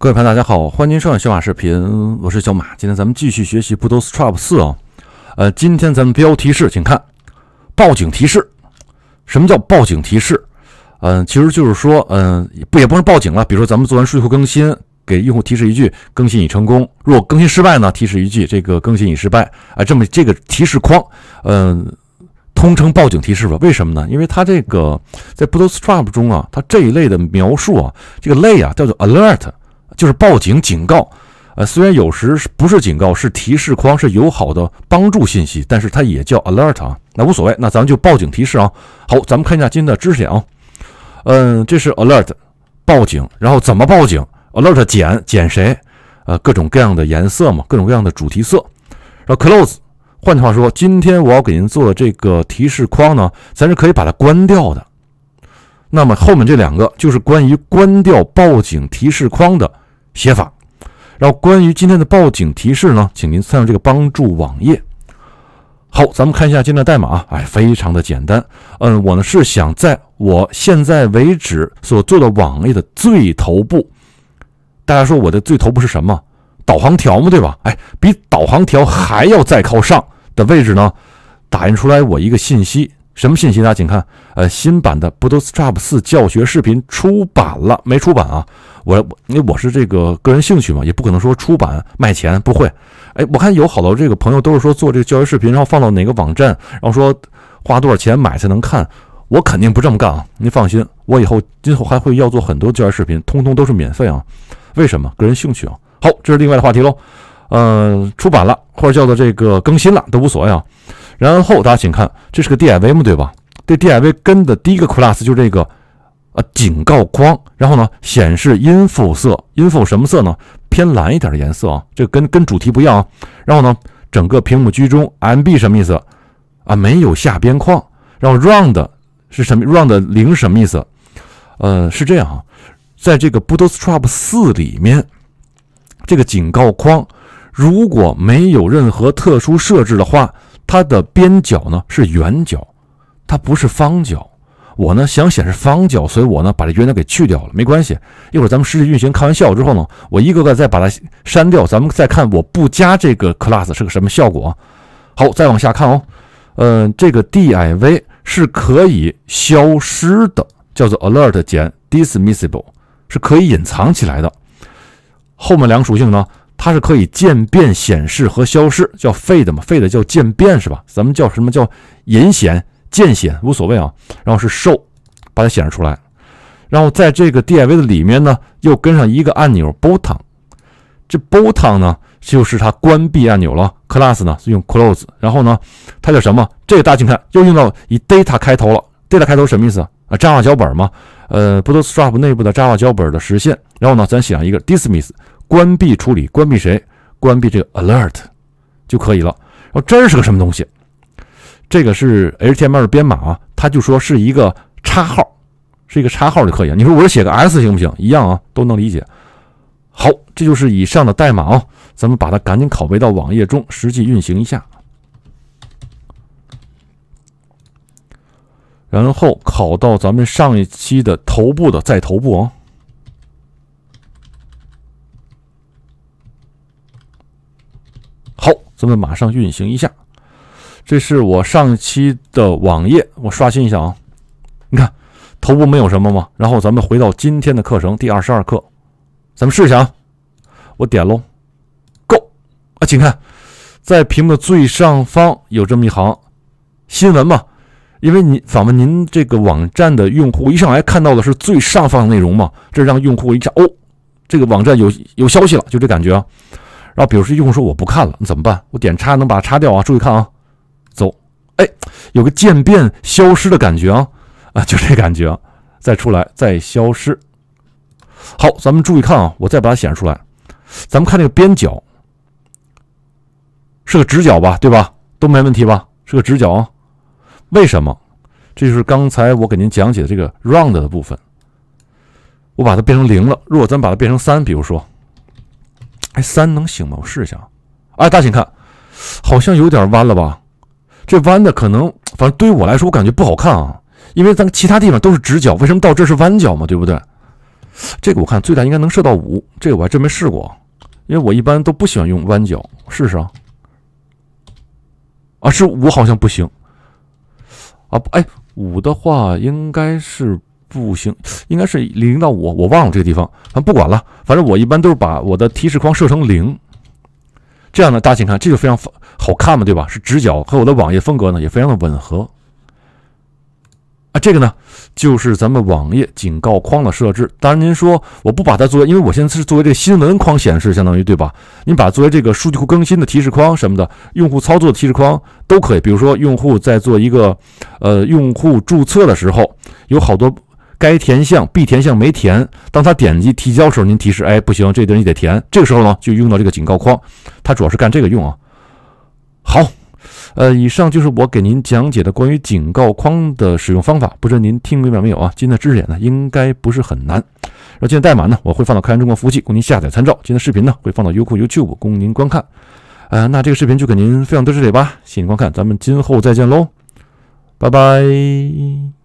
各位朋友，大家好，欢迎收看小马视频，我是小马。今天咱们继续学习 Bootstrap 四啊。呃，今天咱们标题是，请看报警提示。什么叫报警提示？嗯，其实就是说，嗯，不也不是报警了。比如说，咱们做完数据库更新，给用户提示一句“更新已成功”。如果更新失败呢，提示一句“这个更新已失败”。哎，这么这个提示框，嗯，通称报警提示吧。为什么呢？因为它这个在 Bootstrap 中啊，它这一类的描述啊，这个类啊，叫做 Alert。就是报警警告，呃，虽然有时是不是警告，是提示框，是友好的帮助信息，但是它也叫 alert 啊，那无所谓，那咱们就报警提示啊。好，咱们看一下今天的知识点啊，嗯，这是 alert 报警，然后怎么报警？alert 减减谁？呃，各种各样的颜色嘛，各种各样的主题色。然后 close，换句话说，今天我要给您做的这个提示框呢，咱是可以把它关掉的。那么后面这两个就是关于关掉报警提示框的。写法，然后关于今天的报警提示呢，请您参照这个帮助网页。好，咱们看一下今天的代码，哎，非常的简单。嗯，我呢是想在我现在为止所做的网页的最头部，大家说我的最头部是什么？导航条吗？对吧？哎，比导航条还要再靠上的位置呢，打印出来我一个信息。什么信息呢？请看，呃，新版的 Photoshop 四教学视频出版了没出版啊？我，因为我是这个个人兴趣嘛，也不可能说出版卖钱，不会。哎，我看有好多这个朋友都是说做这个教学视频，然后放到哪个网站，然后说花多少钱买才能看，我肯定不这么干啊！您放心，我以后今后还会要做很多教学视频，通通都是免费啊！为什么？个人兴趣啊。好，这是另外的话题喽。呃，出版了或者叫做这个更新了都无所谓啊。然后大家请看，这是个 div 嘛，对吧？这 div 跟的第一个 class 就是这个，呃，警告框。然后呢，显示 info 色，info 什么色呢？偏蓝一点的颜色啊。这跟跟主题不一样啊。然后呢，整个屏幕居中，mb 什么意思啊？没有下边框。然后 round 是什么？round 零什么意思？呃，是这样啊，在这个 Bootstrap 四里面，这个警告框如果没有任何特殊设置的话。它的边角呢是圆角，它不是方角。我呢想显示方角，所以我呢把这圆角给去掉了，没关系。一会儿咱们实际运行，看完效果之后呢，我一个个再把它删掉，咱们再看我不加这个 class 是个什么效果。好，再往下看哦，呃，这个 div 是可以消失的，叫做 alert 减 dismissible，是可以隐藏起来的。后面两个属性呢？它是可以渐变显示和消失，叫 fade 嘛？fade 叫渐变是吧？咱们叫什么叫隐显、渐显无所谓啊。然后是 show，把它显示出来。然后在这个 div 的里面呢，又跟上一个按钮 button。这 button 呢就是它关闭按钮了。class 呢用 close。然后呢，它叫什么？这个大家请看，又用到以 data 开头了。data 开头什么意思啊？Java 脚本嘛。呃，Bootstrap 内部的 Java 脚本的实现。然后呢，咱写上一个 dismiss。关闭处理，关闭谁？关闭这个 alert 就可以了。然后这是个什么东西？这个是 HTML 编码，啊，它就说是一个叉号，是一个叉号就可以。你说我这写个 S 行不行？一样啊，都能理解。好，这就是以上的代码啊。咱们把它赶紧拷贝到网页中，实际运行一下，然后拷到咱们上一期的头部的在头部啊。咱们马上运行一下，这是我上期的网页，我刷新一下啊。你看，头部没有什么吗？然后咱们回到今天的课程第二十二课，咱们试一下啊。我点喽，Go 啊，请看，在屏幕的最上方有这么一行新闻嘛？因为您访问您这个网站的用户一上来看到的是最上方的内容嘛，这让用户一下哦，这个网站有有消息了，就这感觉啊。然后，比如说，用户说我不看了，那怎么办？我点叉能把它叉掉啊！注意看啊，走，哎，有个渐变消失的感觉啊，啊，就这感觉，再出来，再消失。好，咱们注意看啊，我再把它显示出来，咱们看这个边角是个直角吧，对吧？都没问题吧？是个直角，啊？为什么？这就是刚才我给您讲解的这个 round 的部分，我把它变成零了。如果咱把它变成三，比如说。哎，三能行吗？我试一下。哎，大家请看，好像有点弯了吧？这弯的可能，反正对于我来说，我感觉不好看啊。因为咱其他地方都是直角，为什么到这是弯角嘛？对不对？这个我看最大应该能射到五，这个我还真没试过，因为我一般都不喜欢用弯角。试试啊。啊，是五好像不行。啊，哎，五的话应该是。不行，应该是零到五，我忘了这个地方。反正不管了，反正我一般都是把我的提示框设成零。这样呢，大家请看，这就非常好看嘛，对吧？是直角，和我的网页风格呢也非常的吻合。啊，这个呢就是咱们网页警告框的设置。当然，您说我不把它作为，因为我现在是作为这个新闻框显示，相当于对吧？您把作为这个数据库更新的提示框什么的，用户操作的提示框都可以。比如说，用户在做一个呃用户注册的时候，有好多。该填项必填项没填，当他点击提交时候，您提示，哎，不行，这东西你得填。这个时候呢，就用到这个警告框，它主要是干这个用啊。好，呃，以上就是我给您讲解的关于警告框的使用方法，不知您听明白没有啊？今天的知识点呢，应该不是很难。后今天代码呢，我会放到开源中国服务器供您下载参照。今天的视频呢，会放到优酷、YouTube 供您观看。呃，那这个视频就给您分享到这里吧，谢谢观看，咱们今后再见喽，拜拜。